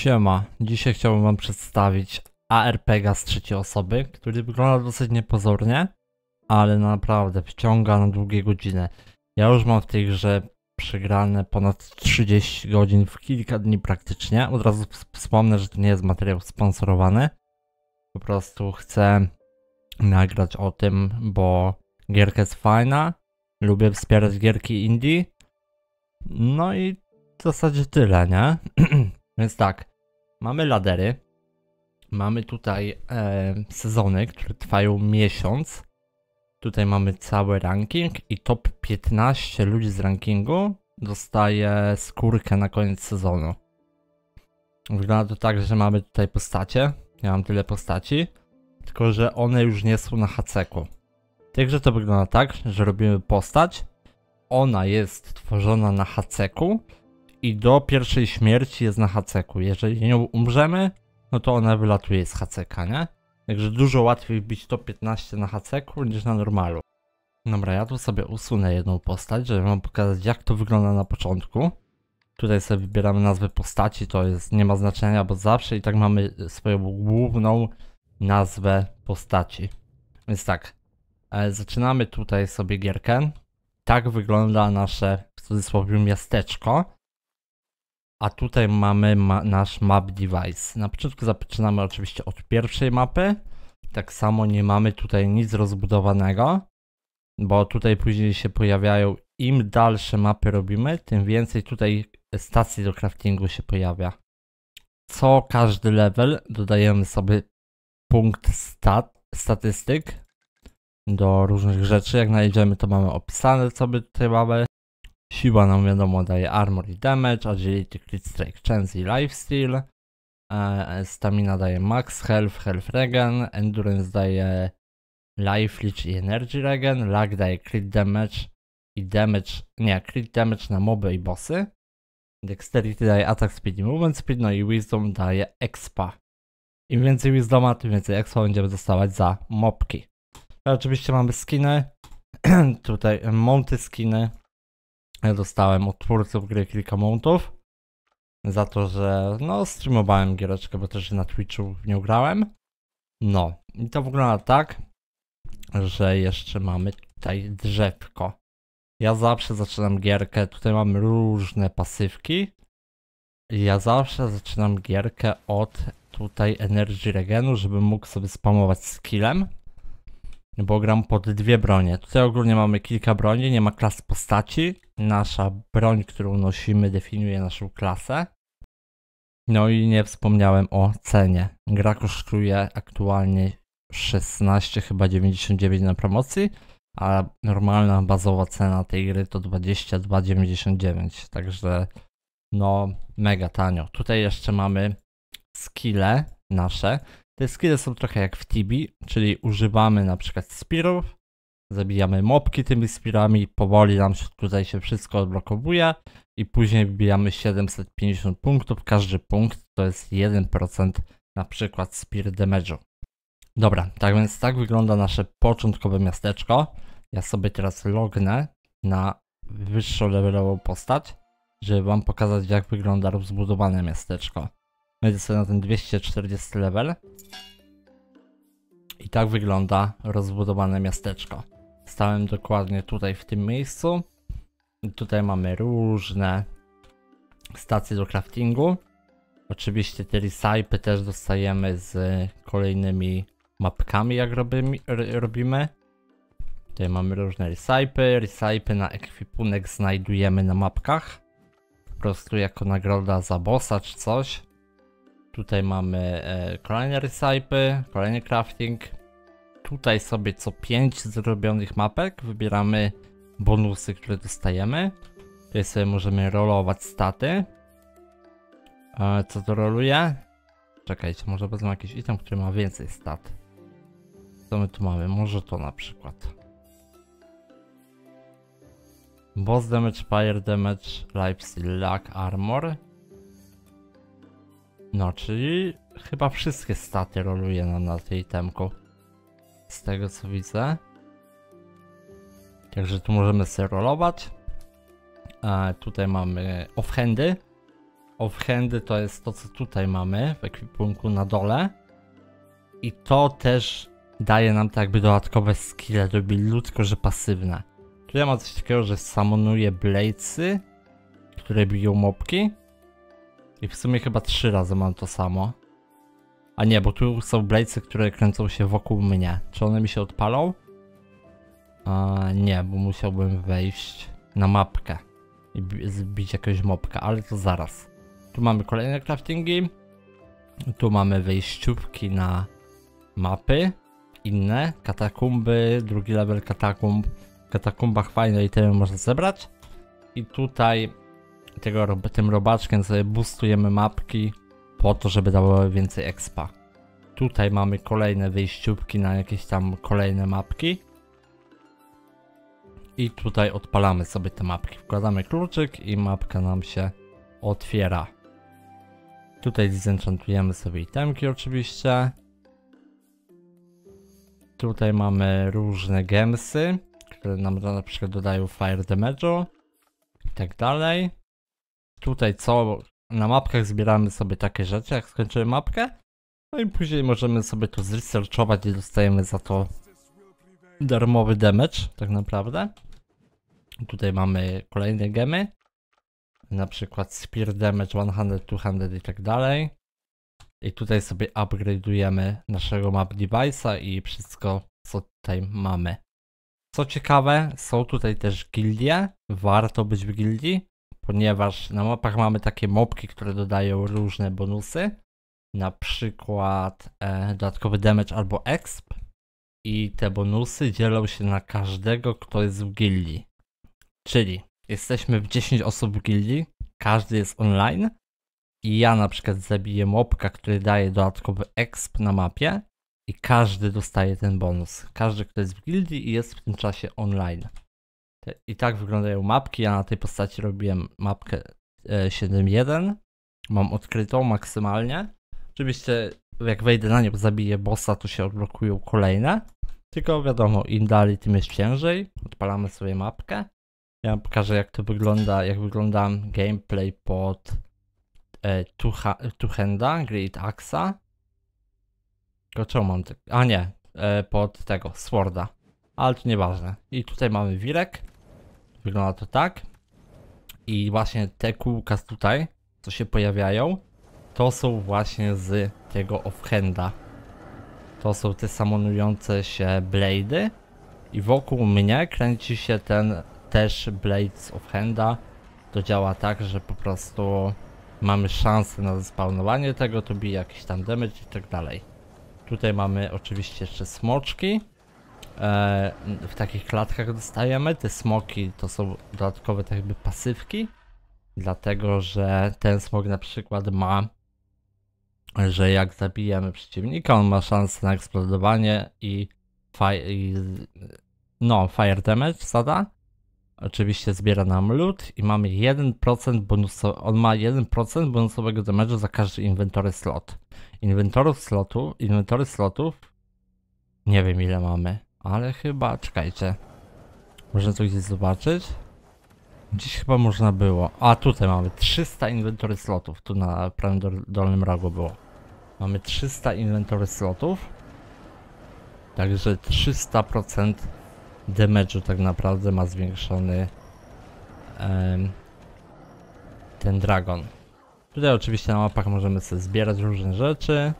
Siema, dzisiaj chciałbym wam przedstawić ARPG z trzeciej osoby, który wygląda dosyć niepozornie, ale naprawdę wciąga na długie godziny. Ja już mam w tej grze przegrane ponad 30 godzin w kilka dni praktycznie. Od razu wspomnę, że to nie jest materiał sponsorowany. Po prostu chcę nagrać o tym, bo gierka jest fajna, lubię wspierać gierki indie, no i w zasadzie tyle, nie? Więc tak, Mamy ladery. Mamy tutaj e, sezony, które trwają miesiąc. Tutaj mamy cały ranking i top 15 ludzi z rankingu dostaje skórkę na koniec sezonu. Wygląda to tak, że mamy tutaj postacie. Ja mam tyle postaci, tylko że one już nie są na haceku. Także to wygląda tak, że robimy postać. Ona jest tworzona na haceku i do pierwszej śmierci jest na haceku. Jeżeli nią umrzemy, no to ona wylatuje z haceka, nie? Także dużo łatwiej bić top 15 na haceku niż na normalu. Dobra, ja tu sobie usunę jedną postać, żeby wam pokazać jak to wygląda na początku. Tutaj sobie wybieramy nazwę postaci, to jest nie ma znaczenia, bo zawsze i tak mamy swoją główną nazwę postaci. Więc tak, e, zaczynamy tutaj sobie gierkę. Tak wygląda nasze w cudzysłowie miasteczko a tutaj mamy ma nasz map device. Na początku zaczynamy oczywiście od pierwszej mapy. Tak samo nie mamy tutaj nic rozbudowanego, bo tutaj później się pojawiają, im dalsze mapy robimy, tym więcej tutaj stacji do craftingu się pojawia. Co każdy level dodajemy sobie punkt stat, statystyk do różnych rzeczy. Jak znajdziemy to mamy opisane co by tutaj mamy. Siła nam wiadomo daje armor i damage, agility, crit strike, chance i lifesteal. E, stamina daje max health, health regen, endurance daje life leech i energy regen, lag daje crit damage i damage, nie, crit damage na moby i bossy. Dexterity daje attack speed i movement speed, no i wisdom daje expa. Im więcej wisdoma, tym więcej expa będziemy dostawać za mopki. oczywiście mamy skiny, tutaj e, mounty skiny, dostałem od twórców gry kilka mountów za to, że no streamowałem giereczkę, bo też na Twitchu w nią grałem. No i to wygląda tak, że jeszcze mamy tutaj drzewko. Ja zawsze zaczynam gierkę, tutaj mamy różne pasywki. Ja zawsze zaczynam gierkę od tutaj energii regenu, żeby mógł sobie spamować skillem. No bo gram pod dwie bronie. Tutaj ogólnie mamy kilka broni, nie ma klas postaci. Nasza broń, którą nosimy, definiuje naszą klasę. No i nie wspomniałem o cenie. Gra kosztuje aktualnie 16, chyba 99 na promocji, a normalna bazowa cena tej gry to 22,99, także no mega tanio. Tutaj jeszcze mamy skille nasze, te skille są trochę jak w Tibi, czyli używamy na przykład spirów, zabijamy mopki tymi spirami, powoli nam się tutaj się wszystko odblokowuje i później wbijamy 750 punktów. Każdy punkt to jest 1% na przykład spear damage'u. Dobra, tak więc tak wygląda nasze początkowe miasteczko. Ja sobie teraz lognę na wyższą levelową postać, żeby wam pokazać jak wygląda rozbudowane miasteczko. Wejdę sobie na ten 240 level. I tak wygląda rozbudowane miasteczko. Stałem dokładnie tutaj w tym miejscu. I tutaj mamy różne stacje do craftingu. Oczywiście te resipy też dostajemy z kolejnymi mapkami jak robimy. robimy. Tutaj mamy różne resipy. Resipy na ekwipunek znajdujemy na mapkach. Po prostu jako nagroda za bossa czy coś. Tutaj mamy e, kolejne recypy, kolejny crafting. Tutaj sobie co 5 zrobionych mapek wybieramy bonusy, które dostajemy. Tutaj sobie możemy rolować staty. E, co to roluje? Czekajcie, może wezmę jakiś item, który ma więcej stat. Co my tu mamy? Może to na przykład. Boss damage, fire damage, steal luck, armor. No, czyli chyba wszystkie staty roluje nam na tej temku. Z tego co widzę. Także tu możemy sobie rolować. E, tutaj mamy offhandy. Offhandy to jest to, co tutaj mamy w ekwipunku na dole. I to też daje nam tak jakby dodatkowe skille do buildu, tylko że pasywne. Tutaj ma coś takiego, że samonuje bladesy, które biją mopki. I w sumie chyba trzy razy mam to samo. A nie, bo tu są blade'y, które kręcą się wokół mnie. Czy one mi się odpalą? A, nie, bo musiałbym wejść na mapkę i zbić jakąś mopkę, ale to zaraz. Tu mamy kolejne craftingi. Tu mamy wejściówki na mapy. Inne. Katakumby, drugi level katakumb. W katakumbach fajne itemy można zebrać. I tutaj tego, tym robaczkiem sobie boostujemy mapki po to, żeby dawały więcej expa. Tutaj mamy kolejne wyjściówki na jakieś tam kolejne mapki. I tutaj odpalamy sobie te mapki. Wkładamy kluczyk i mapka nam się otwiera. Tutaj disenchantujemy sobie itemki oczywiście. Tutaj mamy różne gemsy, które nam na przykład dodają fire damage'u i tak dalej tutaj co na mapkach zbieramy sobie takie rzeczy, jak skończymy mapkę. No i później możemy sobie to zresearchować i dostajemy za to darmowy damage, tak naprawdę. Tutaj mamy kolejne gemy. Na przykład Spear Damage 100, 200 i tak dalej. I tutaj sobie upgrade'ujemy naszego map device'a i wszystko co tutaj mamy. Co ciekawe, są tutaj też gildie. Warto być w gildii ponieważ na mapach mamy takie mopki, które dodają różne bonusy, na przykład e, dodatkowy damage albo exp i te bonusy dzielą się na każdego, kto jest w gildii. Czyli jesteśmy w 10 osób w gildii, każdy jest online i ja na przykład zabiję mopka, który daje dodatkowy exp na mapie i każdy dostaje ten bonus. Każdy, kto jest w gildii i jest w tym czasie online. I tak wyglądają mapki. Ja na tej postaci robiłem mapkę 7.1. E, mam odkrytą maksymalnie. Oczywiście jak wejdę na nią, zabiję bossa, to się odblokują kolejne. Tylko wiadomo, im dalej, tym jest ciężej. Odpalamy sobie mapkę. Ja wam pokażę jak to wygląda, jak wygląda gameplay pod e, Tuhenda, Great Axa. Tylko czemu mam A nie, e, pod tego, Sworda. Ale to nieważne. I tutaj mamy wirek. Wygląda to tak. I właśnie te kółka tutaj, co się pojawiają, to są właśnie z tego offhanda. To są te samonujące się blady. I wokół mnie kręci się ten też blade z offhanda. To działa tak, że po prostu mamy szansę na zespawnowanie tego, to bije jakiś tam damage i tak dalej. Tutaj mamy oczywiście jeszcze smoczki. E, w takich klatkach dostajemy. Te smoki to są dodatkowe tak jakby pasywki, dlatego że ten smok na przykład ma, że jak zabijamy przeciwnika, on ma szansę na eksplodowanie i, fire, i no, fire damage zada. Oczywiście zbiera nam loot i mamy 1% bonusu. on ma 1% bonusowego damage'u za każdy inwentory slot. Inwentorów slotu, inwentory slotów, nie wiem ile mamy. Ale chyba, czekajcie. Można coś zobaczyć? Dziś chyba można było. A tutaj mamy 300 inwentory slotów. Tu na prawym dolnym rogu było. Mamy 300 inwentory slotów. Także 300% damage'u tak naprawdę ma zwiększony ten dragon. Tutaj oczywiście na mapach możemy sobie zbierać różne rzeczy.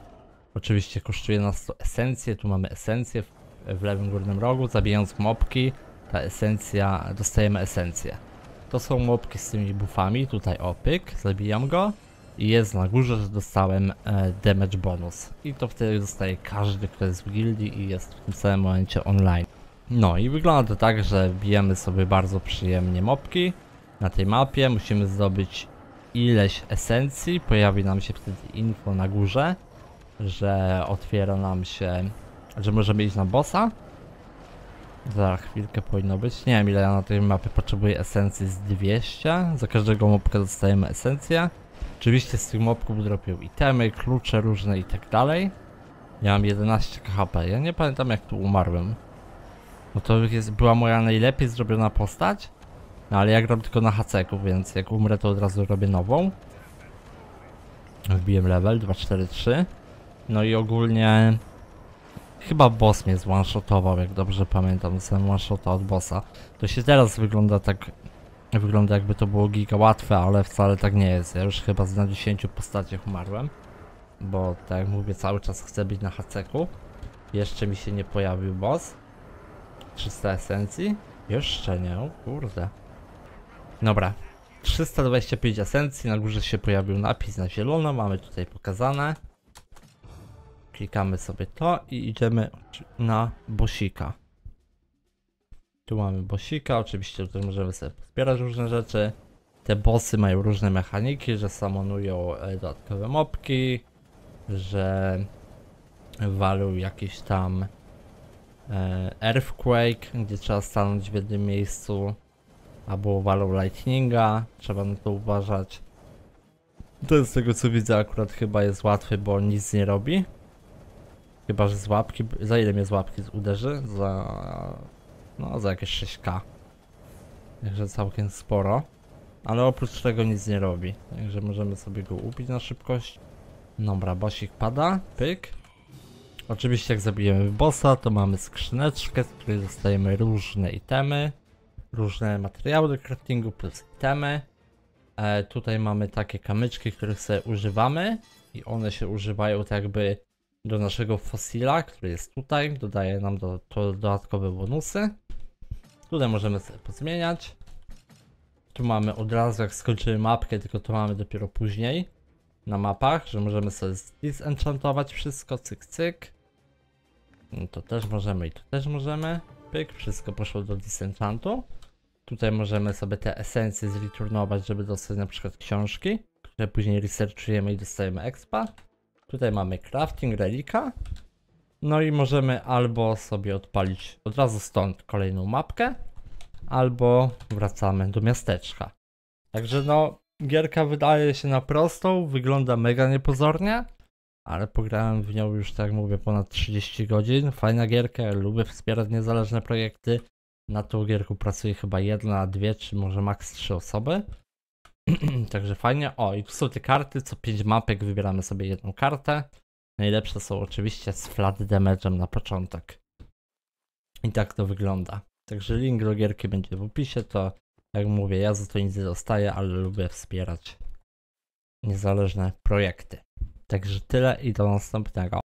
Oczywiście kosztuje nas to esencję. Tu mamy esencję w w lewym górnym rogu, zabijając mopki, ta esencja, dostajemy esencję. To są mopki z tymi buffami, tutaj opyk, zabijam go i jest na górze, że dostałem e, damage bonus. I to wtedy dostaje każdy, kto jest w gildii i jest w tym samym momencie online. No i wygląda to tak, że bijemy sobie bardzo przyjemnie mopki na tej mapie, musimy zdobyć ileś esencji, pojawi nam się wtedy info na górze, że otwiera nam się że możemy iść na bossa? Za chwilkę powinno być. Nie wiem ile ja na tej mapie potrzebuję esencji z 200. Za każdego mopka dostajemy esencję. Oczywiście z tych mopków dropią itemy, klucze różne i tak dalej. Ja mam 11 KHP. Ja nie pamiętam jak tu umarłem. No to jest, była moja najlepiej zrobiona postać. No ale jak robię tylko na haceku, więc jak umrę to od razu robię nową. Wbiłem level 243. No i ogólnie Chyba boss mnie zwanshotował, jak dobrze pamiętam. Dostałem one od bossa. To się teraz wygląda tak... Wygląda jakby to było giga łatwe, ale wcale tak nie jest. Ja już chyba na 10 postaciach umarłem. Bo tak jak mówię, cały czas chcę być na haceku. Jeszcze mi się nie pojawił boss. 300 esencji? Jeszcze nie, o kurde. Dobra, 325 esencji, na górze się pojawił napis na zielono, mamy tutaj pokazane. Klikamy sobie to i idziemy na bosika. Tu mamy bosika, oczywiście tutaj możemy sobie zbierać różne rzeczy. Te bossy mają różne mechaniki, że samonują e, dodatkowe mopki, że walą jakiś tam e, Earthquake, gdzie trzeba stanąć w jednym miejscu, albo walą Lightninga, trzeba na to uważać. To z tego co widzę akurat chyba jest łatwy, bo nic nie robi. Chyba, że z łapki... Za ile mnie z łapki uderzy? Za... No, za jakieś 6k. Także całkiem sporo. Ale oprócz tego nic nie robi. Także możemy sobie go ubić na szybkość. Dobra, bosik pada. Pyk. Oczywiście jak zabijemy bossa, to mamy skrzyneczkę, z której dostajemy różne itemy. Różne materiały do craftingu plus itemy. E, tutaj mamy takie kamyczki, których sobie używamy. I one się używają tak jakby do naszego fosila, który jest tutaj. Dodaje nam do, to dodatkowe bonusy, Tutaj możemy sobie pozmieniać. Tu mamy od razu, jak skończymy mapkę, tylko to mamy dopiero później na mapach, że możemy sobie disenchantować wszystko, cyk cyk. No to też możemy i to też możemy. Pyk, wszystko poszło do disenchantu. Tutaj możemy sobie te esencje zreturnować, żeby dostać na przykład książki, które później researchujemy i dostajemy expa. Tutaj mamy crafting relika. No i możemy albo sobie odpalić od razu stąd kolejną mapkę, albo wracamy do miasteczka. Także no, gierka wydaje się na prostą, wygląda mega niepozornie, ale pograłem w nią już, tak jak mówię, ponad 30 godzin. Fajna gierka, lubię wspierać niezależne projekty. Na tą gierku pracuje chyba jedna, dwie, czy może maks trzy osoby. Także fajnie. O, i tu są te karty. Co 5 mapek wybieramy sobie jedną kartę. Najlepsze są oczywiście z flat damage'em na początek. I tak to wygląda. Także link do gierki będzie w opisie. To jak mówię, ja za to nic nie dostaję, ale lubię wspierać niezależne projekty. Także tyle i do następnego.